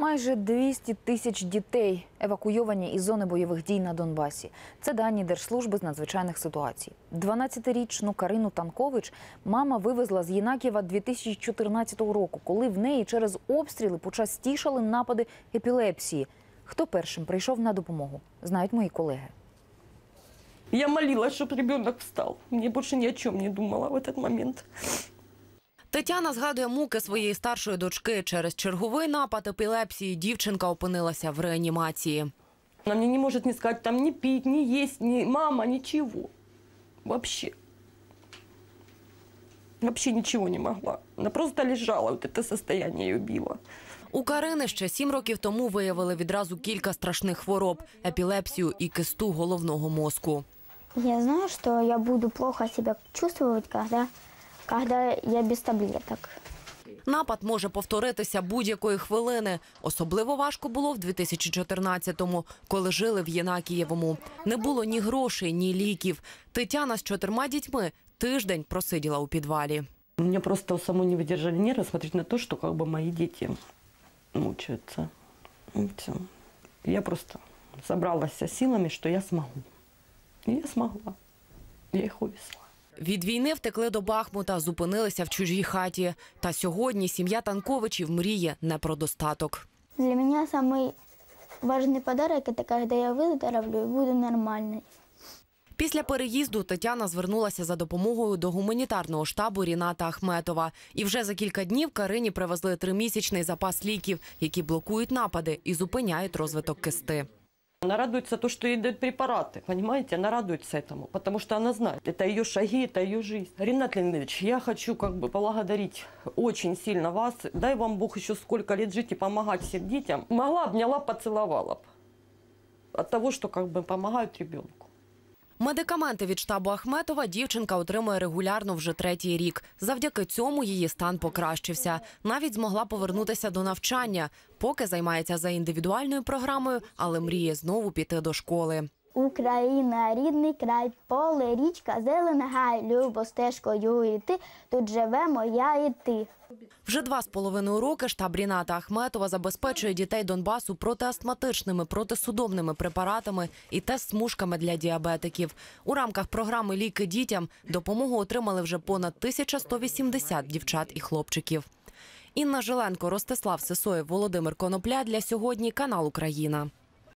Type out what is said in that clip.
Майже 200 тисяч дітей евакуйовані із зони бойових дій на Донбасі. Це дані держслужби з надзвичайних ситуацій. 12-річну Карину Танкович мама вивезла з Єнаківа 2014 року, коли в неї через обстріли почастішали напади епілепсії. Хто першим прийшов на допомогу? Знають мої колеги. Я молилась, щоб ребенок встав. Мені більше ні о чому не думала в цей момент. Тетяна згадує муки своєї старшої дочки. Через черговий напад епілепсії дівчинка опинилася в реанімації. Вона мені не може ні сказати, там ні піть, ні їсть, ні мама, нічого. Взагалі. Взагалі нічого не могла. Вона просто лежала, от це состояние її біло. У Карини ще сім років тому виявили відразу кілька страшних хвороб епілепсію і кисту головного мозку. Я знаю, що я буду плохо себе чувствовать, коли коли я без таблеток. Напад може повторитися будь-якої хвилини. Особливо важко було в 2014-му, коли жили в Єнакієвому. Не було ні грошей, ні ліків. Тетяна з чотирма дітьми тиждень просиділа у підвалі. Мені просто само не видержали нерви, смотрите на те, що как бы, мої діти мучаються. Ну, я просто зібралася силами, що я змогу. І я змогла. Я їх увезла. Від війни втекли до Бахмута, зупинилися в чужій хаті. Та сьогодні сім'я Танковичів мріє не про достаток. Для мене найважливіший подарунок – це де я виздоровлю і буду нормальний. Після переїзду Тетяна звернулася за допомогою до гуманітарного штабу Ріната Ахметова. І вже за кілька днів Карині привезли тримісячний запас ліків, які блокують напади і зупиняють розвиток кисти. Она радуется то, что ей дают препараты, понимаете? Она радуется этому, потому что она знает, это ее шаги, это ее жизнь. Ренат Леонидович, я хочу как бы поблагодарить очень сильно вас. Дай вам Бог еще сколько лет жить и помогать всем детям. Могла, обняла, поцеловала бы. От того, что как бы помогают ребенку. Медикаменти від штабу Ахметова дівчинка отримує регулярно вже третій рік. Завдяки цьому її стан покращився. Навіть змогла повернутися до навчання, поки займається за індивідуальною програмою, але мріє знову піти до школи. Україна, рідний край, поле, річка, зелена гай, любо стежкою йти, тут живе моя і ти. Вже два з половиною роки штаб Ріната Ахметова забезпечує дітей Донбасу протиастматичними, протисудомними препаратами і тест-смужками для діабетиків. У рамках програми Ліки дітям допомогу отримали вже понад 1180 дівчат і хлопчиків. Інна Жиленко, Ростислав Сисоєв, Володимир Конопля для сьогодні канал Україна.